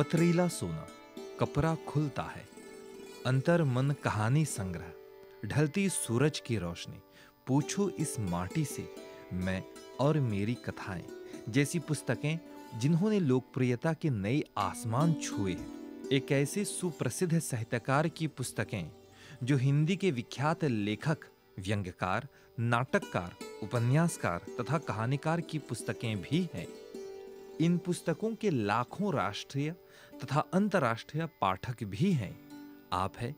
पथरीला सोना कपड़ा खुलता है अंतर मन कहानी संग्रह ढलती सूरज की रोशनी पूछो इस माटी से मैं और मेरी कथाएं जैसी पुस्तकें जिन्होंने लोकप्रियता के नए आसमान छुए हैं एक ऐसे सुप्रसिद्ध साहित्यकार की पुस्तकें जो हिंदी के विख्यात लेखक व्यंग्यकार नाटककार उपन्यासकार तथा कहानीकार की पुस्तकें भी हैं इन पुस्तकों के लाखों राष्ट्रीय तथा अंतर्राष्ट्रीय पाठक भी हैं आप है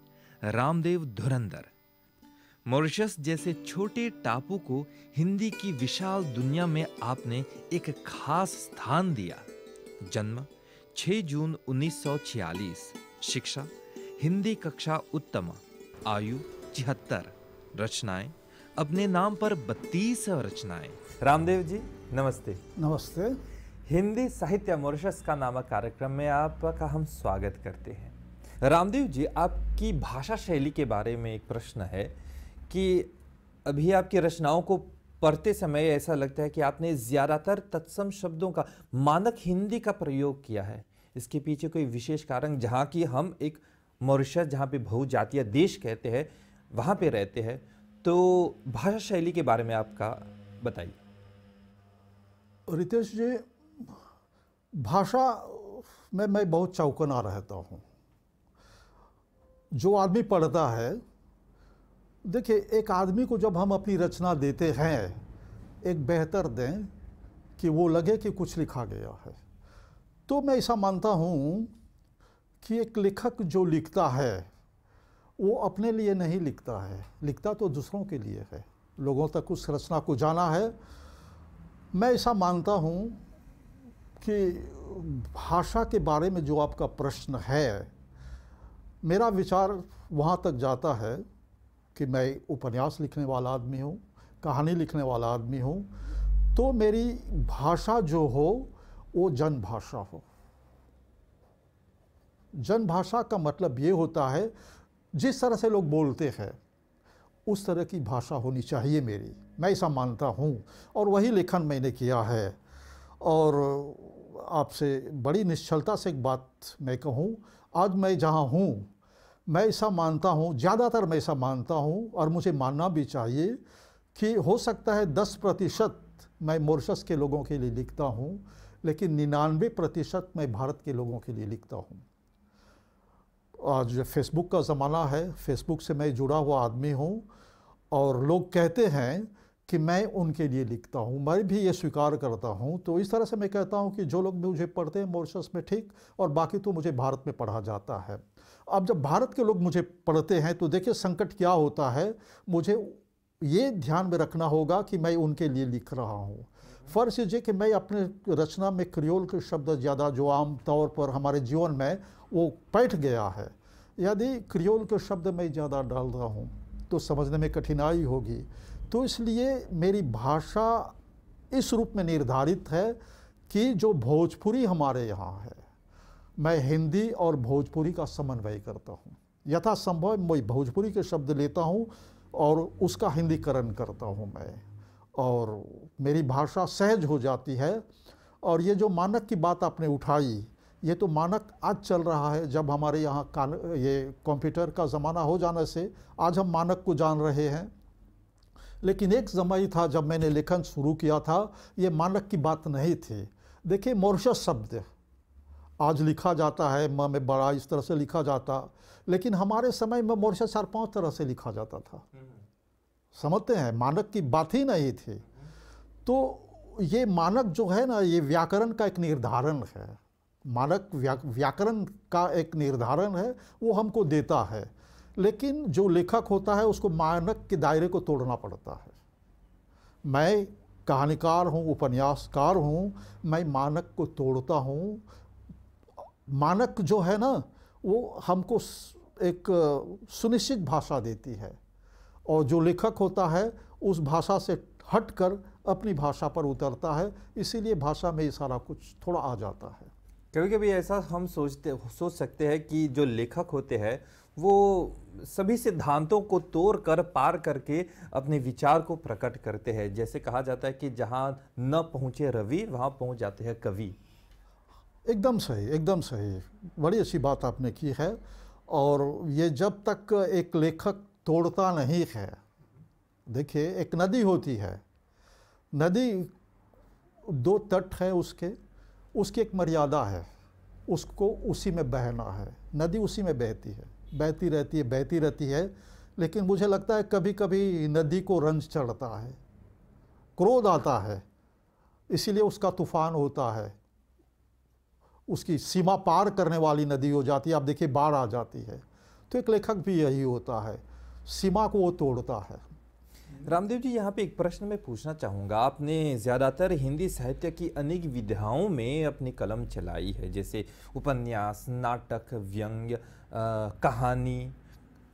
रामदेव धुरंधर मॉरिशस जैसे छोटे टापू को हिंदी की विशाल दुनिया में आपने एक खास स्थान दिया जन्म 6 जून 1946 शिक्षा हिंदी कक्षा उत्तम आयु छिहत्तर रचनाएं अपने नाम पर बत्तीस रचनाएं रामदेव जी नमस्ते नमस्ते हिंदी साहित्य मॉरिशस का नामक कार्यक्रम में आपका हम स्वागत करते हैं रामदेव जी आपकी भाषा शैली के बारे में एक प्रश्न है कि अभी आपकी रचनाओं को पढ़ते समय ऐसा लगता है कि आपने ज़्यादातर तत्सम शब्दों का मानक हिंदी का प्रयोग किया है इसके पीछे कोई विशेष कारण जहाँ की हम एक मॉरिशस जहाँ पे बहुजातीय देश कहते हैं वहाँ पे रहते हैं तो भाषा शैली के बारे में आपका बताइए रितेश जी भाषा में मैं बहुत चौकना रहता हूँ जो आदमी पढ़ता है देखिए एक आदमी को जब हम अपनी रचना देते हैं एक बेहतर दें कि वो लगे कि कुछ लिखा गया है तो मैं ऐसा मानता हूँ कि एक लेखक जो लिखता है वो अपने लिए नहीं लिखता है लिखता तो दूसरों के लिए है लोगों तक उस रचना को जाना है मैं ऐसा मानता हूँ कि भाषा के बारे में जो आपका प्रश्न है मेरा विचार वहाँ तक जाता है कि मैं उपन्यास लिखने वाला आदमी हूँ कहानी लिखने वाला आदमी हूँ तो मेरी भाषा जो हो वो जन भाषा हो जन भाषा का मतलब ये होता है जिस तरह से लोग बोलते हैं उस तरह की भाषा होनी चाहिए मेरी मैं ऐसा मानता हूँ और वही लेखन मैंने किया है और आपसे बड़ी निश्चलता से एक बात मैं कहूँ आज मैं जहाँ हूँ मैं ऐसा मानता हूँ ज़्यादातर मैं ऐसा मानता हूँ और मुझे मानना भी चाहिए कि हो सकता है दस प्रतिशत मैं मॉरिशस के लोगों के लिए लिखता हूँ लेकिन निन्यानवे प्रतिशत मैं भारत के लोगों के लिए लिखता हूँ आज फेसबुक का ज़माना है फेसबुक से मैं जुड़ा हुआ आदमी हूँ और लोग कहते हैं कि मैं उनके लिए लिखता हूँ मैं भी ये स्वीकार करता हूँ तो इस तरह से मैं कहता हूँ कि जो लोग मुझे पढ़ते हैं मॉरिशस में ठीक और बाकी तो मुझे भारत में पढ़ा जाता है अब जब भारत के लोग मुझे पढ़ते हैं तो देखिए संकट क्या होता है मुझे ये ध्यान में रखना होगा कि मैं उनके लिए लिख रहा हूँ फ़र्ज ये कि मैं अपने रचना में क्रियोल के शब्द ज़्यादा जो आम तौर पर हमारे जीवन में वो बैठ गया है यदि क्रियोल के शब्द मैं ज़्यादा डाल रहा हूँ तो समझने में कठिनाई होगी तो इसलिए मेरी भाषा इस रूप में निर्धारित है कि जो भोजपुरी हमारे यहाँ है मैं हिंदी और भोजपुरी का समन्वय करता हूँ यथासंभव मैं भोजपुरी के शब्द लेता हूँ और उसका हिंदीकरण करता हूँ मैं और मेरी भाषा सहज हो जाती है और ये जो मानक की बात आपने उठाई ये तो मानक आज चल रहा है जब हमारे यहाँ ये कंप्यूटर का ज़माना हो जाने से आज हम मानक को जान रहे हैं लेकिन एक समय था जब मैंने लेखन शुरू किया था ये मानक की बात नहीं थी देखिए मॉरिशस शब्द आज लिखा जाता है म में बड़ा इस तरह से लिखा जाता लेकिन हमारे समय में मॉरिशस चार पाँच तरह से लिखा जाता था समझते हैं मानक की बात ही नहीं थी तो ये मानक जो है ना ये व्याकरण का एक निर्धारण है मानक व्या, व्याकरण का एक निर्धारण है वो हमको देता है लेकिन जो लेखक होता है उसको मानक के दायरे को तोड़ना पड़ता है मैं कहानीकार हूँ उपन्यासकार हूँ मैं मानक को तोड़ता हूँ मानक जो है ना वो हमको एक सुनिश्चित भाषा देती है और जो लेखक होता है उस भाषा से हट कर अपनी भाषा पर उतरता है इसीलिए भाषा में ये सारा कुछ थोड़ा आ जाता है कभी कभी ऐसा हम सोचते सोच सकते हैं कि जो लेखक होते हैं वो सभी सिद्धांतों को तोड़ कर पार करके अपने विचार को प्रकट करते हैं जैसे कहा जाता है कि जहाँ न पहुँचे रवि वहाँ पहुँच जाते हैं कवि एकदम सही एकदम सही बड़ी अच्छी बात आपने की है और ये जब तक एक लेखक तोड़ता नहीं है देखिए एक नदी होती है नदी दो तट है उसके उसकी एक मर्यादा है उसको उसी में बहना है नदी उसी में बहती है बहती रहती है बहती रहती है लेकिन मुझे लगता है कभी कभी नदी को रंज चढ़ता है क्रोध आता है इसीलिए उसका तूफान होता है उसकी सीमा पार करने वाली नदी हो जाती है आप देखिए बाढ़ आ जाती है तो एक लेखक भी यही होता है सीमा को वो तोड़ता है रामदेव जी यहाँ पे एक प्रश्न मैं पूछना चाहूँगा आपने ज़्यादातर हिंदी साहित्य की अनेक विधाओं में अपनी कलम चलाई है जैसे उपन्यास नाटक व्यंग्य कहानी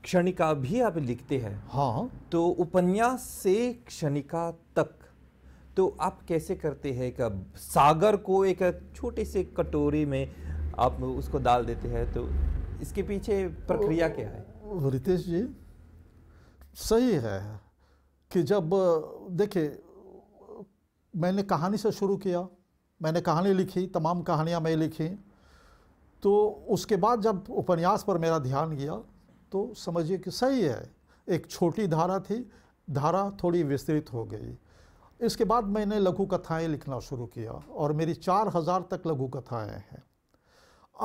क्षणिका भी आप लिखते हैं हाँ तो उपन्यास से क्षणिका तक तो आप कैसे करते हैं कि सागर को एक छोटे से कटोरी में आप उसको डाल देते हैं तो इसके पीछे प्रक्रिया क्या है रितेश जी सही है कि जब देखिए मैंने कहानी से शुरू किया मैंने कहानी लिखी तमाम कहानियाँ मैं लिखी तो उसके बाद जब उपन्यास पर मेरा ध्यान गया तो समझिए कि सही है एक छोटी धारा थी धारा थोड़ी विस्तृत हो गई इसके बाद मैंने लघु कथाएं लिखना शुरू किया और मेरी चार हज़ार तक लघु कथाएं हैं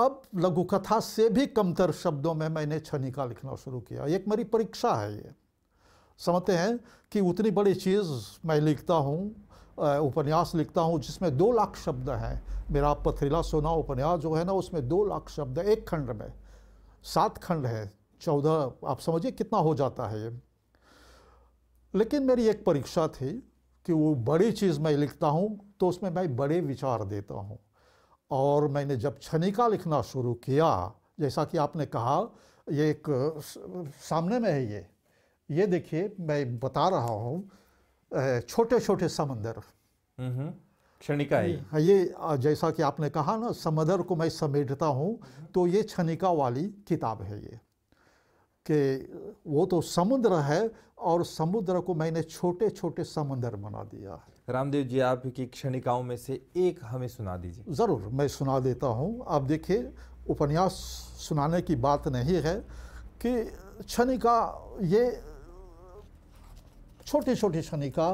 अब लघु कथा से भी कमतर शब्दों में मैंने छनिका लिखना शुरू किया एक मेरी परीक्षा है ये समझते हैं कि उतनी बड़ी चीज़ मैं लिखता हूँ उपन्यास लिखता हूँ जिसमें दो लाख शब्द हैं मेरा पथरीला सोना उपन्यास जो है ना उसमें दो लाख शब्द एक खंड में सात खंड है चौदह आप समझिए कितना हो जाता है ये लेकिन मेरी एक परीक्षा थी कि वो बड़ी चीज़ मैं लिखता हूँ तो उसमें मैं बड़े विचार देता हूँ और मैंने जब छनिका लिखना शुरू किया जैसा कि आपने कहा ये एक सामने में है ये ये देखिए मैं बता रहा हूँ छोटे छोटे समंदर क्षणिका हाँ, ये जैसा कि आपने कहा ना समंदर को मैं समेटता हूँ तो ये क्षणिका वाली किताब है ये कि वो तो समुद्र है और समुद्र को मैंने छोटे छोटे समंदर बना दिया है रामदेव जी आपकी क्षणिकाओं में से एक हमें सुना दीजिए ज़रूर मैं सुना देता हूँ आप देखिए उपन्यास सुनाने की बात नहीं है कि क्षणिका ये छोटी छोटी छनी का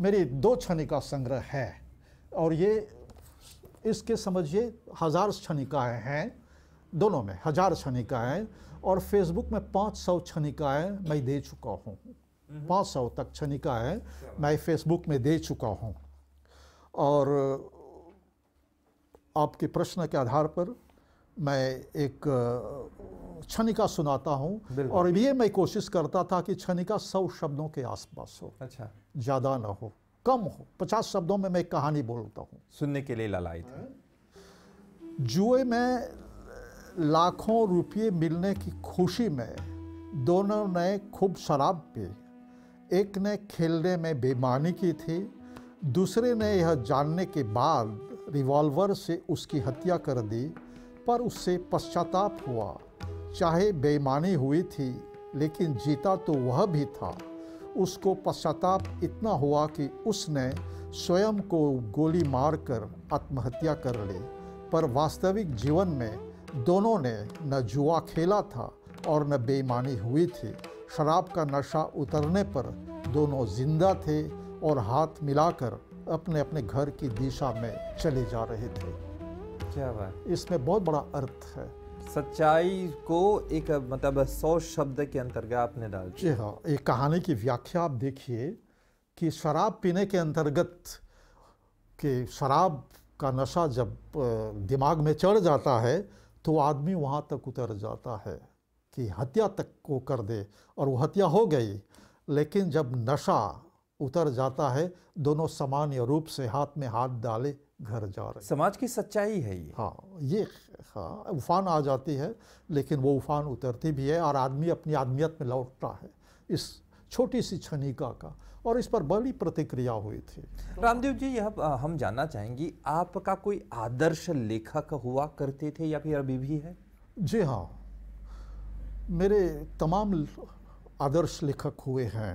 मेरी दो छनी का संग्रह है और ये इसके समझिए हज़ार छनिकाएँ हैं दोनों में हज़ार छनिकाएँ और फेसबुक में पाँच सौ छनिकाएँ मैं दे चुका हूँ हम्म। पाँच सौ तक छनिकाएँ मैं फेसबुक में दे चुका हूँ और आपके प्रश्न के आधार पर मैं एक छनिका सुनाता हूँ और ये मैं कोशिश करता था कि छनिका सौ शब्दों के आसपास हो अच्छा ज़्यादा ना हो कम हो पचास शब्दों में मैं कहानी बोलता हूँ सुनने के लिए ललाई थी जुए में लाखों रुपये मिलने की खुशी में दोनों ने खूब शराब पी एक ने खेलने में बेमानी की थी दूसरे ने यह जानने के बाद रिवॉल्वर से उसकी हत्या कर दी पर उससे पश्चाताप हुआ चाहे बेईमानी हुई थी लेकिन जीता तो वह भी था उसको पश्चाताप इतना हुआ कि उसने स्वयं को गोली मारकर आत्महत्या कर ली पर वास्तविक जीवन में दोनों ने न जुआ खेला था और न बेईमानी हुई थी शराब का नशा उतरने पर दोनों जिंदा थे और हाथ मिलाकर अपने अपने घर की दिशा में चले जा रहे थे क्या बात इसमें बहुत बड़ा अर्थ है सच्चाई को एक मतलब सौ शब्द के अंतर्गत आपने डाल जी हाँ एक कहानी की व्याख्या आप देखिए कि शराब पीने के अंतर्गत कि शराब का नशा जब दिमाग में चढ़ जाता है तो आदमी वहाँ तक उतर जाता है कि हत्या तक को कर दे और वो हत्या हो गई लेकिन जब नशा उतर जाता है दोनों सामान्य रूप से हाथ में हाथ डाले घर जा रहे समाज की सच्चाई है ये हाँ ये हाँ उफान आ जाती है लेकिन वो उफान उतरती भी है और आदमी अपनी आदमियत में लौटता है इस छोटी सी छनिका का और इस पर बड़ी प्रतिक्रिया हुई थी रामदेव जी यह हम जानना चाहेंगे आपका कोई आदर्श लेखक हुआ करते थे या फिर अभी भी है जी हाँ मेरे तमाम आदर्श लेखक हुए हैं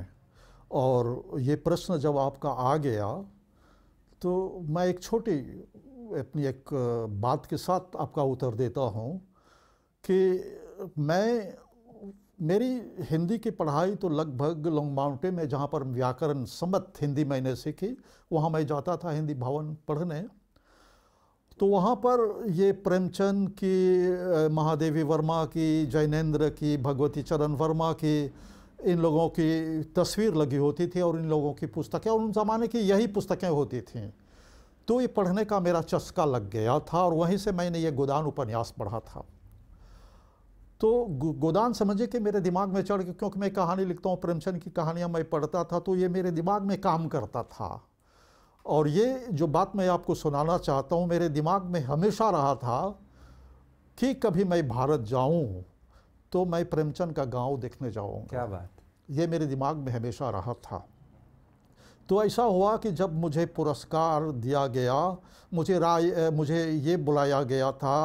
और ये प्रश्न जब आपका आ गया तो मैं एक छोटी अपनी एक बात के साथ आपका उत्तर देता हूँ कि मैं मेरी हिंदी की पढ़ाई तो लगभग लॉन्ग माउंटेन में जहाँ पर व्याकरण समत हिंदी मैंने सीखी वहाँ मैं जाता था हिंदी भवन पढ़ने तो वहाँ पर ये प्रेमचंद की महादेवी वर्मा की जैनेन्द्र की भगवती चरण वर्मा की इन लोगों की तस्वीर लगी होती थी और इन लोगों की पुस्तकें और उन ज़माने की यही पुस्तकें होती थीं तो ये पढ़ने का मेरा चस्का लग गया था और वहीं से मैंने ये गोदान उपन्यास पढ़ा था तो गोदान समझे कि मेरे दिमाग में चढ़ क्योंकि मैं कहानी लिखता हूँ प्रेमचंद की कहानियाँ मैं पढ़ता था तो ये मेरे दिमाग में काम करता था और ये जो बात मैं आपको सुनाना चाहता हूँ मेरे दिमाग में हमेशा रहा था कि कभी मैं भारत जाऊँ तो मैं प्रेमचंद का गांव देखने जाऊँगा क्या बात ये मेरे दिमाग में हमेशा रहा था तो ऐसा हुआ कि जब मुझे पुरस्कार दिया गया मुझे राय मुझे ये बुलाया गया था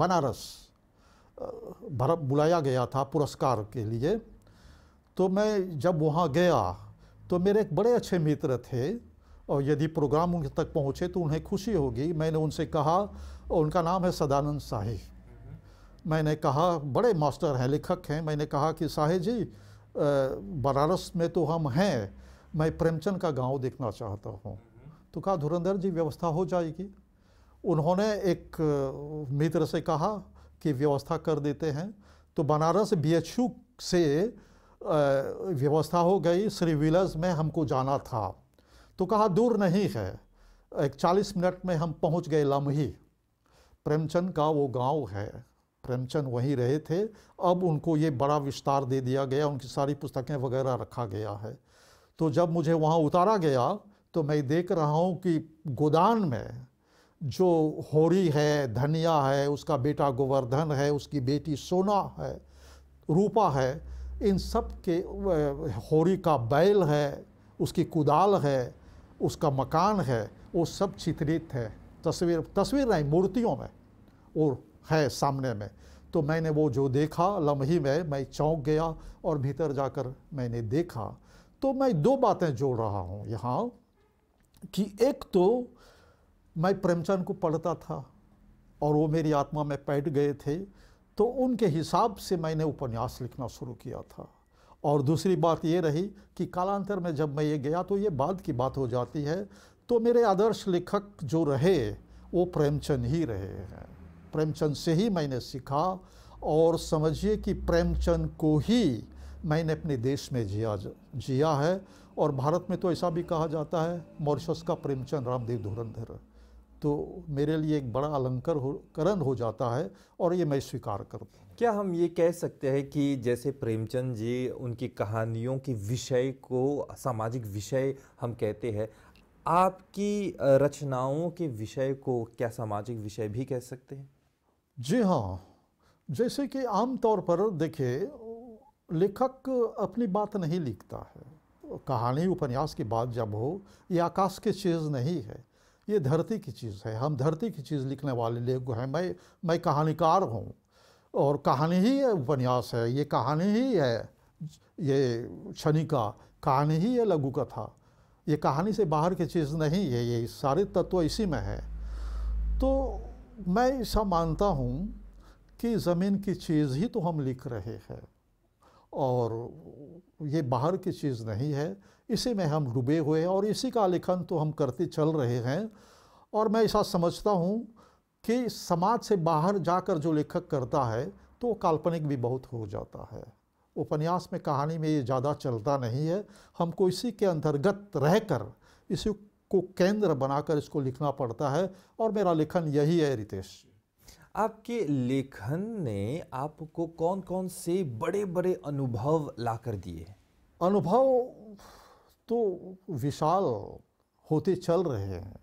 बनारस भर बुलाया गया था पुरस्कार के लिए तो मैं जब वहाँ गया तो मेरे एक बड़े अच्छे मित्र थे और यदि प्रोग्राम उन तक पहुँचे तो उन्हें खुशी होगी मैंने उनसे कहा उनका नाम है सदानंद साहिब मैंने कहा बड़े मास्टर हैं लेखक हैं मैंने कहा कि साहे जी बनारस में तो हम हैं मैं प्रेमचंद का गांव देखना चाहता हूँ तो कहा धुरंधर जी व्यवस्था हो जाएगी उन्होंने एक मित्र से कहा कि व्यवस्था कर देते हैं तो बनारस बी से व्यवस्था हो गई श्री विलर्स में हमको जाना था तो कहा दूर नहीं है एक चालीस मिनट में हम पहुंच गए लम्ही प्रेमचंद का वो गांव है प्रेमचंद वहीं रहे थे अब उनको ये बड़ा विस्तार दे दिया गया उनकी सारी पुस्तकें वगैरह रखा गया है तो जब मुझे वहाँ उतारा गया तो मैं देख रहा हूँ कि गोदान में जो होरी है धनिया है उसका बेटा गोवर्धन है उसकी बेटी सोना है रूपा है इन सब के होरी का बैल है उसकी कुदाल है उसका मकान है वो सब चित्रित है तस्वीर तस्वीर नहीं मूर्तियों में और है सामने में तो मैंने वो जो देखा लम्हे में मैं चौंक गया और भीतर जाकर मैंने देखा तो मैं दो बातें जोड़ रहा हूँ यहाँ कि एक तो मैं प्रेमचंद को पढ़ता था और वो मेरी आत्मा में बैठ गए थे तो उनके हिसाब से मैंने उपन्यास लिखना शुरू किया था और दूसरी बात ये रही कि कालांतर में जब मैं ये गया तो ये बाद की बात हो जाती है तो मेरे आदर्श लेखक जो रहे वो प्रेमचंद ही रहे हैं प्रेमचंद से ही मैंने सीखा और समझिए कि प्रेमचंद को ही मैंने अपने देश में जिया जिया है और भारत में तो ऐसा भी कहा जाता है मॉरिशस का प्रेमचंद रामदेव धुरंधर तो मेरे लिए एक बड़ा अलंकर हो करण हो जाता है और ये मैं स्वीकार करता हूँ क्या हम ये कह सकते हैं कि जैसे प्रेमचंद जी उनकी कहानियों के विषय को सामाजिक विषय हम कहते हैं आपकी रचनाओं के विषय को क्या सामाजिक विषय भी कह सकते हैं जी हाँ जैसे कि आम तौर पर देखे लेखक अपनी बात नहीं लिखता है कहानी उपन्यास की बात जब हो ये आकाश की चीज़ नहीं है ये धरती की चीज़ है हम धरती की चीज़ लिखने वाले लोग हैं मैं मैं कहानीकार हूँ और कहानी ही उपन्यास है ये कहानी ही है ये क्षणिका का, कहानी ही है लघु कथा ये कहानी से बाहर की चीज़ नहीं है ये सारे तत्व इसी में है तो मैं ऐसा मानता हूँ कि ज़मीन की चीज़ ही तो हम लिख रहे हैं और ये बाहर की चीज़ नहीं है इसी में हम डूबे हुए हैं और इसी का लेखन तो हम करते चल रहे हैं और मैं ऐसा समझता हूँ कि समाज से बाहर जाकर जो लेखक करता है तो काल्पनिक भी बहुत हो जाता है उपन्यास में कहानी में ये ज़्यादा चलता नहीं है हमको इसी के अंतर्गत रहकर इसी को केंद्र बनाकर इसको लिखना पड़ता है और मेरा लेखन यही है रितेश आपके लेखन ने आपको कौन कौन से बड़े बड़े अनुभव लाकर दिए अनुभव तो विशाल होते चल रहे हैं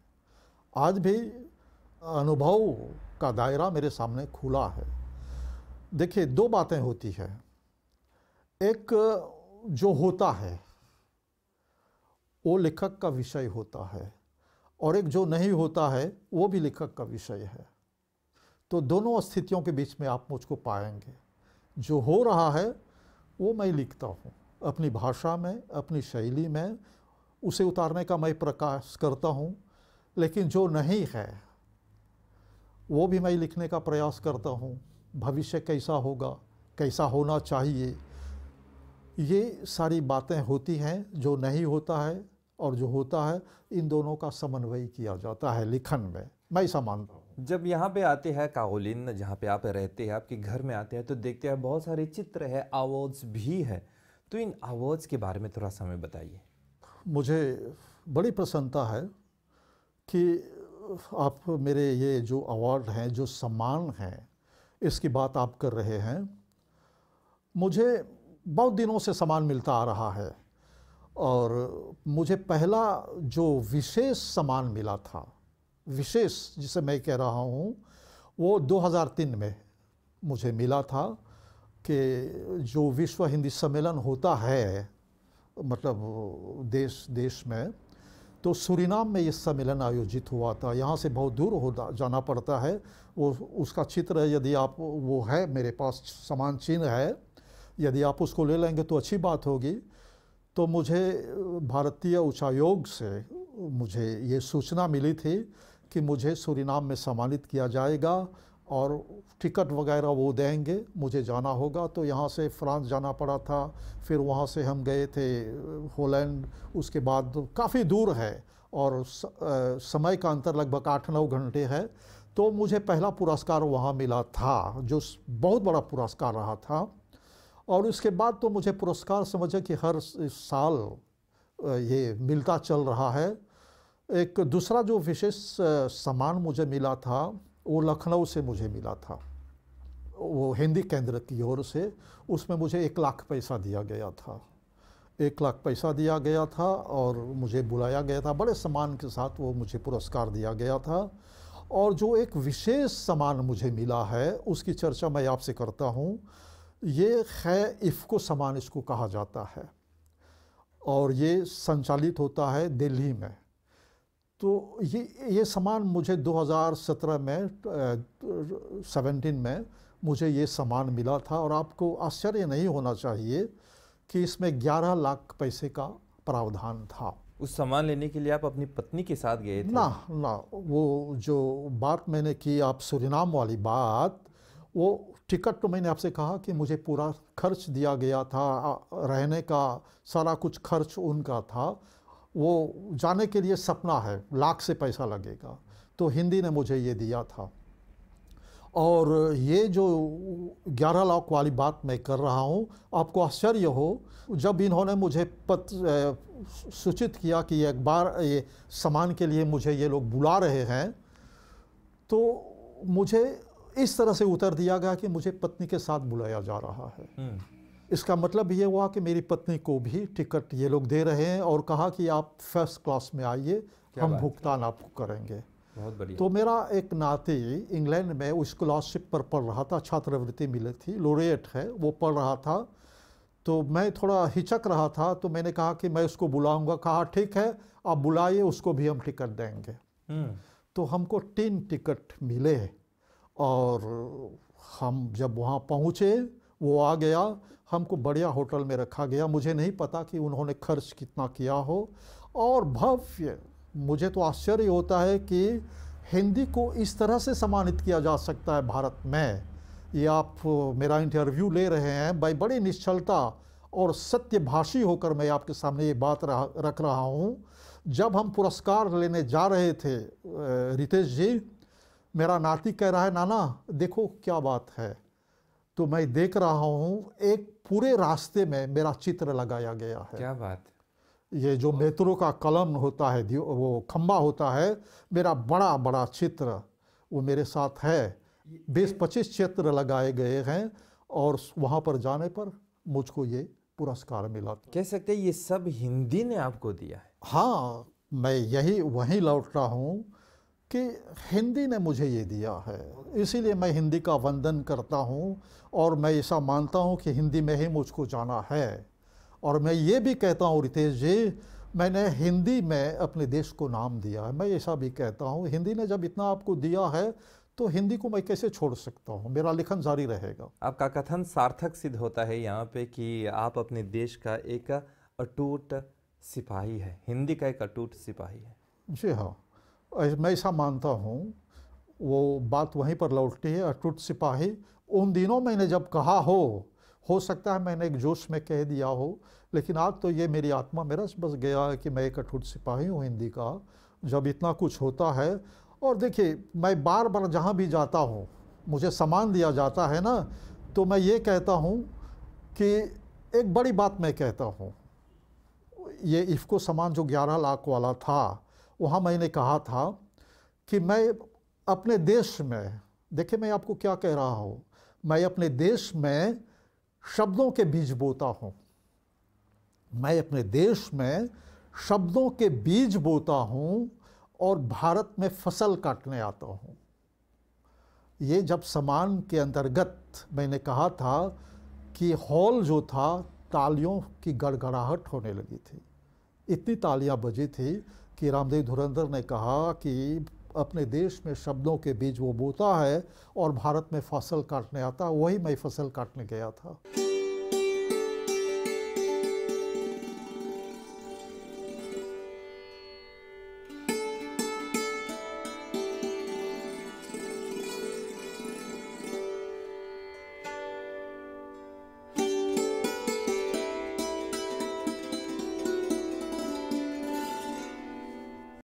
आज भी अनुभव का दायरा मेरे सामने खुला है देखिए दो बातें होती है एक जो होता है वो लेखक का विषय होता है और एक जो नहीं होता है वो भी लेखक का विषय है तो दोनों स्थितियों के बीच में आप मुझको पाएंगे जो हो रहा है वो मैं लिखता हूँ अपनी भाषा में अपनी शैली में उसे उतारने का मैं प्रकाश करता हूँ लेकिन जो नहीं है वो भी मैं लिखने का प्रयास करता हूँ भविष्य कैसा होगा कैसा होना चाहिए ये सारी बातें होती हैं जो नहीं होता है और जो होता है इन दोनों का समन्वय किया जाता है लिखन में मैं ऐसा मानता हूँ जब यहाँ पे आते हैं काउलिन जहाँ पे आप रहते हैं आपके घर में आते हैं तो देखते हैं बहुत सारे चित्र है आवाज़ भी है तो इन आवाज़ के बारे में थोड़ा समय बताइए मुझे बड़ी प्रसन्नता है कि आप मेरे ये जो अवार्ड हैं जो सम्मान हैं इसकी बात आप कर रहे हैं मुझे बहुत दिनों से सम्मान मिलता आ रहा है और मुझे पहला जो विशेष सामान मिला था विशेष जिसे मैं कह रहा हूँ वो 2003 में मुझे मिला था कि जो विश्व हिंदी सम्मेलन होता है मतलब देश देश में तो सूरीनाम में ये सम्मेलन आयोजित हुआ था यहाँ से बहुत दूर हो जाना पड़ता है वो उसका चित्र यदि आप वो है मेरे पास समान चिन्ह है यदि आप उसको ले लेंगे तो अच्छी बात होगी तो मुझे भारतीय उच्चायोग से मुझे ये सूचना मिली थी कि मुझे सूरीनाम में सम्मानित किया जाएगा और टिकट वगैरह वो देंगे मुझे जाना होगा तो यहाँ से फ्रांस जाना पड़ा था फिर वहाँ से हम गए थे होलैंड उसके बाद काफ़ी दूर है और समय का अंतर लगभग आठ नौ घंटे है तो मुझे पहला पुरस्कार वहाँ मिला था जो बहुत बड़ा पुरस्कार रहा था और उसके बाद तो मुझे पुरस्कार समझे कि हर साल ये मिलता चल रहा है एक दूसरा जो विशेष सामान मुझे मिला था वो लखनऊ से मुझे मिला था वो हिंदी केंद्र की ओर से उसमें मुझे एक लाख पैसा दिया गया था एक लाख पैसा दिया गया था और मुझे बुलाया गया था बड़े सम्मान के साथ वो मुझे पुरस्कार दिया गया था और जो एक विशेष सामान मुझे मिला है उसकी चर्चा मैं आपसे करता हूँ ये खै इफ़्को समान इसको कहा जाता है और ये संचालित होता है दिल्ली में तो ये ये सामान मुझे 2017 में सेवेंटीन में मुझे ये सामान मिला था और आपको आश्चर्य नहीं होना चाहिए कि इसमें 11 लाख पैसे का प्रावधान था उस सामान लेने के लिए आप अपनी पत्नी के साथ गए थे ना ना वो जो बात मैंने की आप सुरिनाम वाली बात वो टिकट तो मैंने आपसे कहा कि मुझे पूरा खर्च दिया गया था रहने का सारा कुछ खर्च उनका था वो जाने के लिए सपना है लाख से पैसा लगेगा तो हिंदी ने मुझे ये दिया था और ये जो 11 लाख वाली बात मैं कर रहा हूँ आपको आश्चर्य हो जब इन्होंने मुझे पत्र सूचित किया कि एक बार ये सामान के लिए मुझे ये लोग बुला रहे हैं तो मुझे इस तरह से उतर दिया गया कि मुझे पत्नी के साथ बुलाया जा रहा है हम्म। इसका मतलब ये हुआ कि मेरी पत्नी को भी टिकट ये लोग दे रहे हैं और कहा कि आप फर्स्ट क्लास में आइए हम भुगतान आपको करेंगे तो मेरा एक नाती इंग्लैंड में वो स्कॉलरशिप पर पढ़ रहा था छात्रवृत्ति मिली थी लोरेट है वो पढ़ रहा था तो मैं थोड़ा हिचक रहा था तो मैंने कहा कि मैं उसको बुलाऊंगा कहा ठीक है आप बुलाइए उसको भी हम टिकट देंगे हम्म। तो हमको तीन टिकट मिले और हम जब वहाँ पहुँचे वो आ गया हमको बढ़िया होटल में रखा गया मुझे नहीं पता कि उन्होंने खर्च कितना किया हो और भव्य मुझे तो आश्चर्य होता है कि हिंदी को इस तरह से सम्मानित किया जा सकता है भारत में ये आप मेरा इंटरव्यू ले रहे हैं भाई बड़ी निश्चलता और सत्यभाषी होकर मैं आपके सामने ये बात रख रहा हूँ जब हम पुरस्कार लेने जा रहे थे रितेश जी मेरा नाती कह रहा है नाना देखो क्या बात है तो मैं देख रहा हूँ एक पूरे रास्ते में मेरा चित्र लगाया गया है क्या बात ये जो मेत्रो का कलम होता है वो खम्बा होता है मेरा बड़ा बड़ा चित्र वो मेरे साथ है बीस पच्चीस चित्र लगाए गए हैं और वहाँ पर जाने पर मुझको ये पुरस्कार मिला कह सकते हैं ये सब हिंदी ने आपको दिया है हाँ मैं यही वहीं लौट रहा हूँ कि हिंदी ने मुझे ये दिया है इसीलिए मैं हिंदी का वंदन करता हूँ और मैं ऐसा मानता हूँ कि हिंदी में ही मुझको जाना है और मैं ये भी कहता हूँ रितेश जी मैंने हिंदी में अपने देश को नाम दिया है मैं ऐसा भी कहता हूँ हिंदी ने जब इतना आपको दिया है तो हिंदी को मैं कैसे छोड़ सकता हूँ मेरा लिखन जारी रहेगा आपका कथन सार्थक सिद्ध होता है यहाँ पे कि आप अपने देश का एक अटूट सिपाही है हिंदी का एक अटूट सिपाही है जी हाँ मैं ऐसा मानता हूँ वो बात वहीं पर लौटती है अटूट सिपाही उन दिनों मैंने जब कहा हो हो सकता है मैंने एक जोश में कह दिया हो लेकिन आज तो ये मेरी आत्मा मेरा बस गया है कि मैं एक अटूट सिपाही हूँ हिंदी का जब इतना कुछ होता है और देखिए मैं बार बार जहाँ भी जाता हूँ मुझे सामान दिया जाता है ना तो मैं ये कहता हूँ कि एक बड़ी बात मैं कहता हूँ ये इफ़को सामान जो ग्यारह लाख वाला था वहाँ मैंने कहा था कि मैं अपने देश में देखिए मैं आपको क्या कह रहा हूँ मैं अपने देश में शब्दों के बीज बोता हूँ मैं अपने देश में शब्दों के बीज बोता हूँ और भारत में फसल काटने आता हूँ ये जब समान के अंतर्गत मैंने कहा था कि हॉल जो था तालियों की गड़गड़ाहट होने लगी थी इतनी तालियां बजी थी कि रामदेव धुरंधर ने कहा कि अपने देश में शब्दों के बीज वो बोता है और भारत में फसल काटने आता वही मैं फसल काटने गया था